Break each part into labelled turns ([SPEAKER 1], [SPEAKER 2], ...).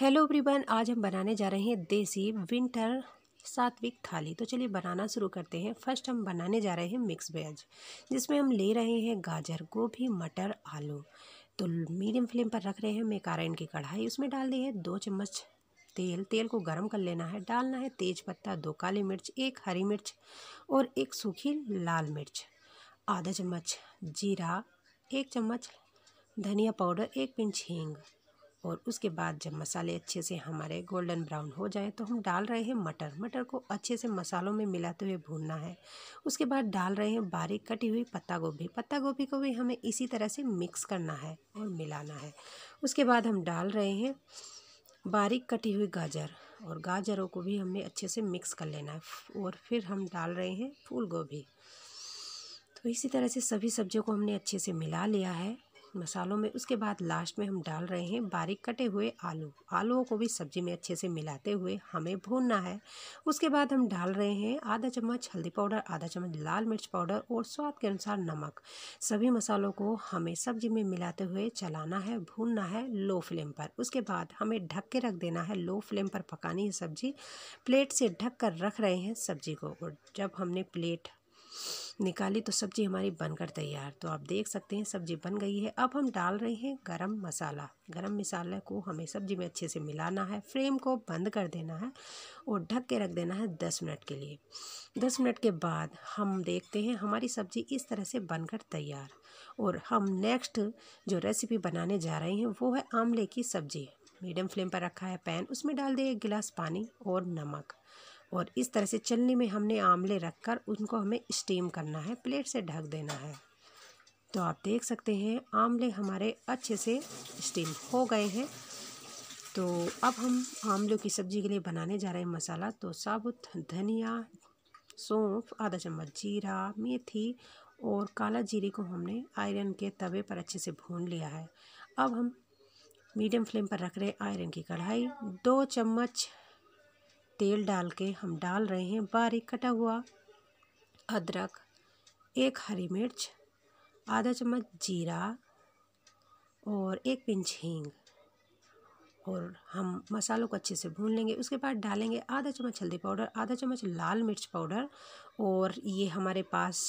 [SPEAKER 1] hello everyone आज हम बनाने जा रहे हैं देसी विंटर सात्विक थाली तो चलिए बनाना शुरू करते हैं फर्स्ट हम बनाने जा रहे हैं मिक्स वेज जिसमें हम ले रहे हैं गाजर गोभी मटर आलू तो मीडियम फ्लेम पर रख रहे हैं मैं काराइन की कढ़ाई उसमें डाल दी है दो चम्मच तेल तेल को गर्म कर लेना है डालना है तेज पत्ता दो काली मिर्च एक हरी मिर्च और एक सूखी लाल मिर्च आधा चम्मच जीरा एक चम्मच धनिया पाउडर एक पिंच हींग और उसके बाद जब मसाले अच्छे से हमारे गोल्डन ब्राउन हो जाए तो हम डाल रहे हैं मटर मटर को अच्छे से मसालों में मिलाते हुए भूनना है उसके बाद डाल रहे हैं बारीक कटी हुई पत्ता गोभी पत्ता गोभी को भी हमें इसी तरह से मिक्स करना है और मिलाना है उसके बाद हम डाल रहे हैं बारीक कटी हुई गाजर और गाजरों को भी हमें अच्छे से मिक्स कर लेना है और फिर हम डाल रहे हैं फूल गोभी तो इसी तरह से सभी सब्जियों को हमने अच्छे से मिला लिया है मसालों में उसके बाद लास्ट में हम डाल रहे हैं बारीक कटे हुए आलू आलूओं को भी सब्जी में अच्छे से मिलाते हुए हमें भूनना है उसके बाद हम डाल रहे हैं आधा चम्मच हल्दी पाउडर आधा चम्मच लाल मिर्च पाउडर और स्वाद के अनुसार नमक सभी मसालों को हमें सब्जी में मिलाते हुए चलाना है भूनना है लो फ्लेम पर उसके बाद हमें ढक के रख देना है लो फ्लेम पर पकानी है सब्जी प्लेट से ढक कर रख रहे हैं सब्जी को और जब हमने प्लेट निकाली तो सब्ज़ी हमारी बनकर तैयार तो आप देख सकते हैं सब्ज़ी बन गई है अब हम डाल रहे हैं गरम मसाला गरम मसाले को हमें सब्ज़ी में अच्छे से मिलाना है फ्लेम को बंद कर देना है और ढक के रख देना है दस मिनट के लिए दस मिनट के बाद हम देखते हैं हमारी सब्ज़ी इस तरह से बनकर तैयार और हम नेक्स्ट जो रेसिपी बनाने जा रहे हैं वो है आमले की सब्ज़ी मीडियम फ्लेम पर रखा है पैन उसमें डाल दें एक गिलास पानी और नमक और इस तरह से चलनी में हमने आमले रख कर उनको हमें स्टीम करना है प्लेट से ढक देना है तो आप देख सकते हैं आमले हमारे अच्छे से स्टीम हो गए हैं तो अब हम आमलों की सब्ज़ी के लिए बनाने जा रहे हैं मसाला तो साबुत धनिया सौंफ आधा चम्मच जीरा मेथी और काला जीरे को हमने आयरन के तवे पर अच्छे से भून लिया है अब हम मीडियम फ्लेम पर रख रहे आयरन की कढ़ाई दो चम्मच तेल डाल के हम डाल रहे हैं बारीक कटा हुआ अदरक एक हरी मिर्च आधा चम्मच जीरा और एक पिंच हींग और हम मसालों को अच्छे से भून लेंगे उसके बाद डालेंगे आधा चम्मच हल्दी पाउडर आधा चम्मच लाल मिर्च पाउडर और ये हमारे पास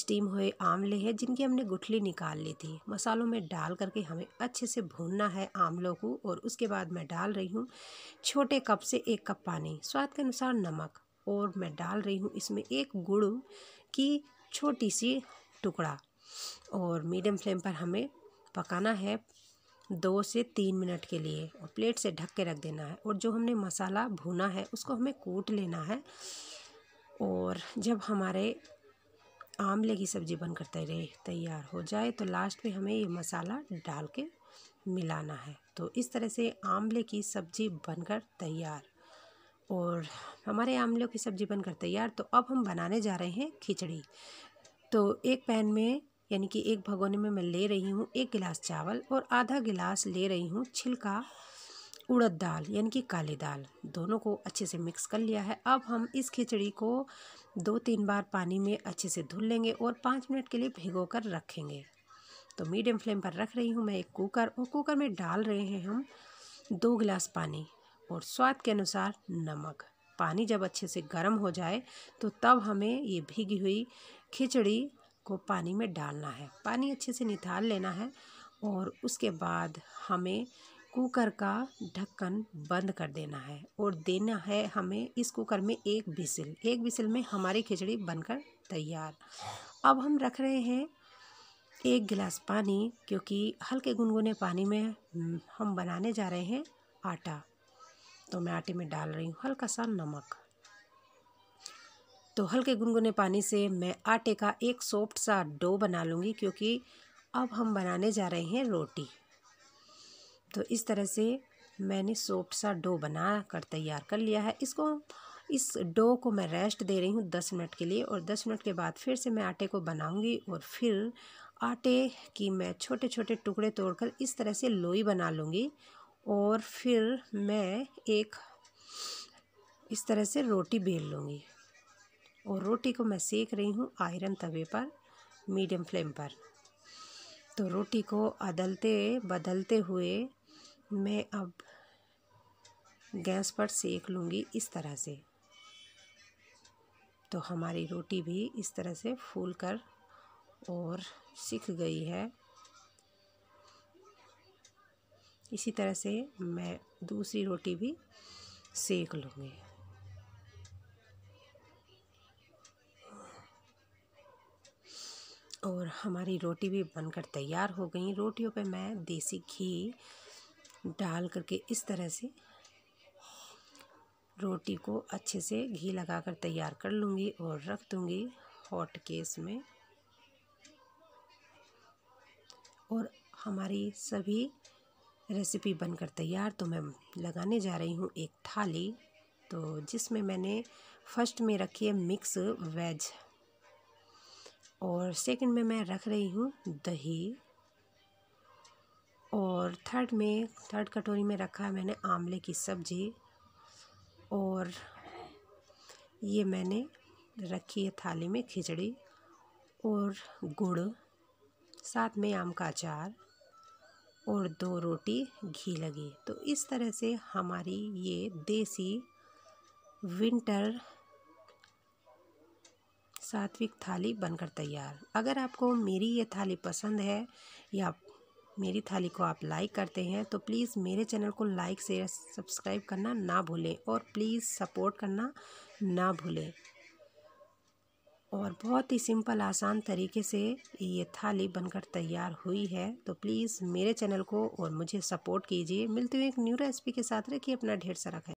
[SPEAKER 1] स्टीम हुए आंवले हैं जिनकी हमने गुठली निकाल ली थी मसालों में डाल करके हमें अच्छे से भूनना है आंवलों को और उसके बाद मैं डाल रही हूँ छोटे कप से एक कप पानी स्वाद के अनुसार नमक और मैं डाल रही हूँ इसमें एक गुड़ की छोटी सी टुकड़ा और मीडियम फ्लेम पर हमें पकाना है दो से तीन मिनट के लिए और प्लेट से ढक के रख देना है और जो हमने मसाला भुना है उसको हमें कूट लेना है और जब हमारे आमले की सब्ज़ी बनकर तैयार हो जाए तो लास्ट में हमें ये मसाला डाल के मिलाना है तो इस तरह से आमले की सब्ज़ी बनकर तैयार और हमारे आमलों की सब्ज़ी बनकर तैयार तो अब हम बनाने जा रहे हैं खिचड़ी तो एक पैन में यानी कि एक भगोने में मैं ले रही हूँ एक गिलास चावल और आधा गिलास ले रही हूँ छिलका उड़द दाल यानी कि काली दाल दोनों को अच्छे से मिक्स कर लिया है अब हम इस खिचड़ी को दो तीन बार पानी में अच्छे से धुल लेंगे और पाँच मिनट के लिए भिगो कर रखेंगे तो मीडियम फ्लेम पर रख रही हूँ मैं एक कुकर और कुकर में डाल रहे हैं हम दो गिलास पानी और स्वाद के अनुसार नमक पानी जब अच्छे से गर्म हो जाए तो तब हमें ये भीगी हुई खिचड़ी को पानी में डालना है पानी अच्छे से निथाल लेना है और उसके बाद हमें कुकर का ढक्कन बंद कर देना है और देना है हमें इस कुकर में एक बिसिल एक बिसिल में हमारी खिचड़ी बनकर तैयार अब हम रख रहे हैं एक गिलास पानी क्योंकि हल्के गुनगुने पानी में हम बनाने जा रहे हैं आटा तो मैं आटे में डाल रही हूँ हल्का सा नमक तो हल्के गुनगुने पानी से मैं आटे का एक सॉफ्ट सा डो बना लूँगी क्योंकि अब हम बनाने जा रहे हैं रोटी तो इस तरह से मैंने सॉफ्ट सा डो बना कर तैयार कर लिया है इसको इस डो को मैं रेस्ट दे रही हूँ दस मिनट के लिए और दस मिनट के बाद फिर से मैं आटे को बनाऊँगी और फिर आटे की मैं छोटे छोटे टुकड़े तोड़कर इस तरह से लोई बना लूँगी और फिर मैं एक इस तरह से रोटी बेल लूँगी और रोटी को मैं सेक रही हूँ आयरन तवे पर मीडियम फ्लेम पर तो रोटी को अदलते बदलते हुए मैं अब गैस पर सेक लूँगी इस तरह से तो हमारी रोटी भी इस तरह से फूल कर और सिक गई है इसी तरह से मैं दूसरी रोटी भी सेक लूँगी और हमारी रोटी भी बनकर तैयार हो गई रोटियों पे मैं देसी घी डाल करके इस तरह से रोटी को अच्छे से घी लगा कर तैयार कर लूँगी और रख दूँगी हॉट केस में और हमारी सभी रेसिपी बनकर तैयार तो मैं लगाने जा रही हूँ एक थाली तो जिसमें मैंने फर्स्ट में रखी है मिक्स वेज और सेकंड में मैं रख रही हूँ दही और थर्ड में थर्ड कटोरी में रखा है मैंने आमले की सब्ज़ी और ये मैंने रखी है थाली में खिचड़ी और गुड़ साथ में आम का अचार और दो रोटी घी लगी तो इस तरह से हमारी ये देसी विंटर सात्विक थाली बनकर तैयार अगर आपको मेरी ये थाली पसंद है या मेरी थाली को आप लाइक करते हैं तो प्लीज़ मेरे चैनल को लाइक शेयर सब्सक्राइब करना ना भूलें और प्लीज़ सपोर्ट करना ना भूलें और बहुत ही सिंपल आसान तरीके से ये थाली बनकर तैयार हुई है तो प्लीज़ मेरे चैनल को और मुझे सपोर्ट कीजिए मिलते हुए एक न्यू रेसिपी के साथ रखिए अपना ढेर सारा